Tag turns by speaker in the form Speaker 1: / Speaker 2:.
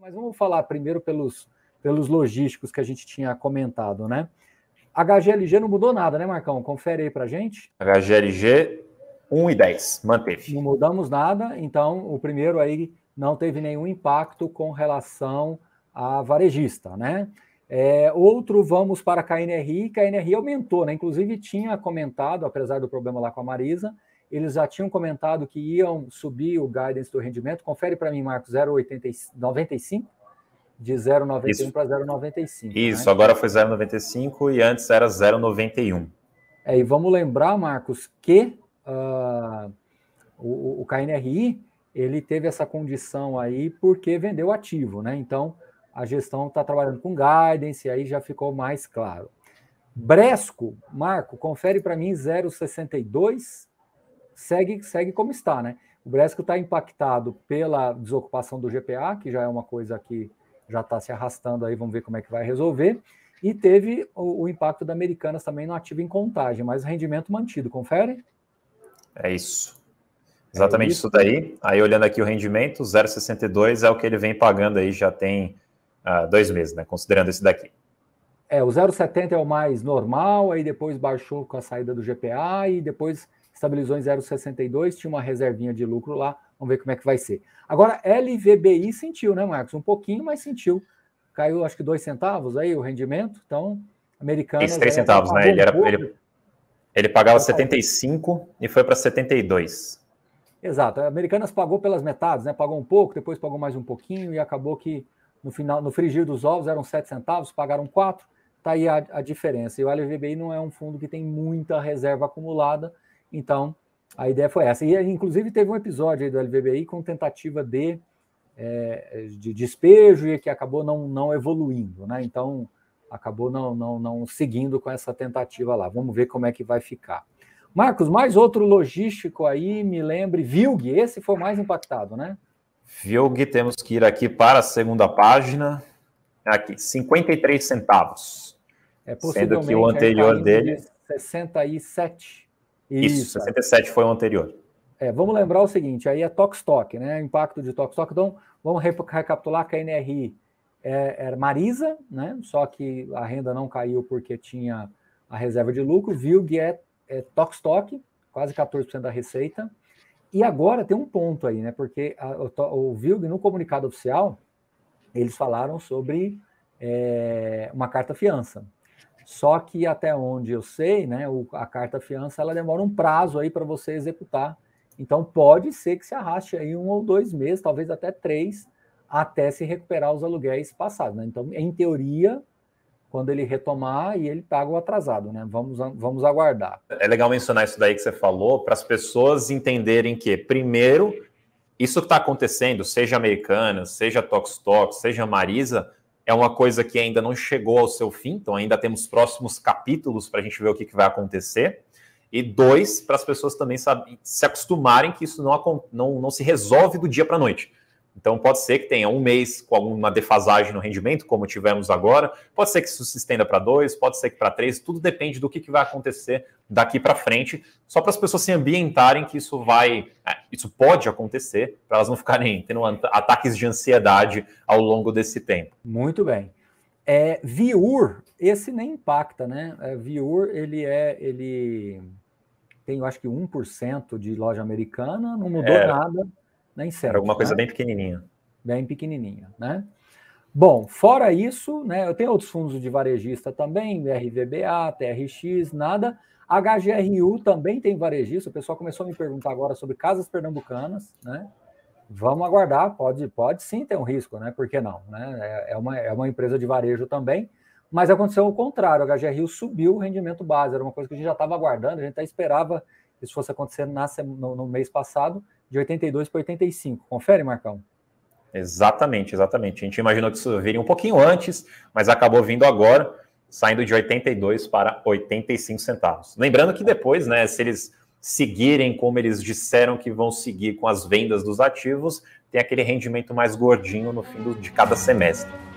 Speaker 1: Mas vamos falar primeiro pelos, pelos logísticos que a gente tinha comentado, né? HGLG não mudou nada, né, Marcão? Confere aí para gente.
Speaker 2: HGLG 1 e 10, manteve.
Speaker 1: Não mudamos nada, então o primeiro aí não teve nenhum impacto com relação a varejista, né? É, outro, vamos para a KNRI, a KNRI aumentou, né? Inclusive tinha comentado, apesar do problema lá com a Marisa, eles já tinham comentado que iam subir o guidance do rendimento. Confere para mim, Marcos, 0,95? De 0,91 para 0,95. Isso, né? agora foi
Speaker 2: 0,95 e antes era 0,91.
Speaker 1: É, e vamos lembrar, Marcos, que uh, o, o KNRI ele teve essa condição aí porque vendeu ativo, né? Então a gestão está trabalhando com guidance, e aí já ficou mais claro. Bresco, Marco, confere para mim 0,62 segue, segue como está, né? O Bresco está impactado pela desocupação do GPA, que já é uma coisa que já está se arrastando aí, vamos ver como é que vai resolver. E teve o, o impacto da Americanas também no ativo em contagem, mas rendimento mantido, confere?
Speaker 2: É isso. É Exatamente é isso. isso daí. Aí olhando aqui o rendimento, 0,62 é o que ele vem pagando aí já tem ah, dois meses, né? Considerando esse daqui.
Speaker 1: É, o 0,70 é o mais normal, aí depois baixou com a saída do GPA e depois estabilizou em 0,62, tinha uma reservinha de lucro lá, vamos ver como é que vai ser. Agora, LVBI sentiu, né, Marcos? Um pouquinho, mas sentiu. Caiu, acho que dois centavos aí o rendimento, então, americano... Isso, três centavos, né? Ele, era, ele,
Speaker 2: ele pagava 75 então, e foi para 72.
Speaker 1: Exato, a Americanas pagou pelas metades, né? Pagou um pouco, depois pagou mais um pouquinho e acabou que no final, no frigir dos ovos eram 7 centavos, pagaram 4, tá aí a, a diferença. E o LVBI não é um fundo que tem muita reserva acumulada, então, a ideia foi essa. E, inclusive, teve um episódio aí do LVBI com tentativa de, é, de despejo e que acabou não, não evoluindo, né? Então, acabou não, não, não seguindo com essa tentativa lá. Vamos ver como é que vai ficar. Marcos, mais outro logístico aí, me lembre, Vilg, esse foi mais impactado, né?
Speaker 2: Vilg, temos que ir aqui para a segunda página. Aqui, 53 centavos.
Speaker 1: É, sendo que o anterior dele. 67. Isso, Isso 67
Speaker 2: foi o anterior.
Speaker 1: É, vamos lembrar o seguinte, aí é Toxtoc, né? Impacto de Toxtoc. Então, vamos recapitular que a NRI é, era Marisa, né? Só que a renda não caiu porque tinha a reserva de lucro. Vilg é, é Toxtoc, quase 14% da receita. E agora tem um ponto aí, né? Porque a, o, o Vilg, no comunicado oficial, eles falaram sobre é, uma carta fiança. Só que até onde eu sei, né, a carta fiança ela demora um prazo aí para você executar. Então pode ser que se arraste aí um ou dois meses, talvez até três, até se recuperar os aluguéis passados. Né? Então, em teoria, quando ele retomar e ele paga o atrasado, né? Vamos, vamos aguardar.
Speaker 2: É legal mencionar isso daí que você falou, para as pessoas entenderem que, primeiro, isso que está acontecendo, seja americana, seja Tox Tox, seja Marisa, é uma coisa que ainda não chegou ao seu fim, então ainda temos próximos capítulos para a gente ver o que, que vai acontecer. E dois, para as pessoas também sabe, se acostumarem que isso não, não, não se resolve do dia para a noite. Então, pode ser que tenha um mês com alguma defasagem no rendimento, como tivemos agora, pode ser que isso se estenda para dois, pode ser que para três, tudo depende do que, que vai acontecer daqui para frente, só para as pessoas se ambientarem que isso vai, é, isso pode acontecer, para elas não ficarem tendo ataques de ansiedade ao longo desse tempo.
Speaker 1: Muito bem. É, Viur, esse nem impacta, né? É, Viur, ele é, ele tem, eu acho que 1% de loja americana, não mudou é. nada nem certo Era alguma coisa né? bem pequenininha. Bem pequenininha, né? Bom, fora isso, né, eu tenho outros fundos de varejista também, RVBA, TRX, nada. HGRU também tem varejista. O pessoal começou a me perguntar agora sobre casas pernambucanas, né? Vamos aguardar, pode, pode sim ter um risco, né? Por que não? Né? É, é uma, é uma empresa de varejo também, mas aconteceu o contrário. O HGRU subiu o rendimento base, era uma coisa que a gente já estava aguardando, a gente até esperava isso fosse acontecer na, no, no mês passado, de 82 para 85. Confere, Marcão.
Speaker 2: Exatamente, exatamente. A gente imaginou que isso viria um pouquinho antes, mas acabou vindo agora, saindo de 82 para 85 centavos. Lembrando que depois, né, se eles seguirem como eles disseram que vão seguir com as vendas dos ativos, tem aquele rendimento mais gordinho no fim de cada semestre.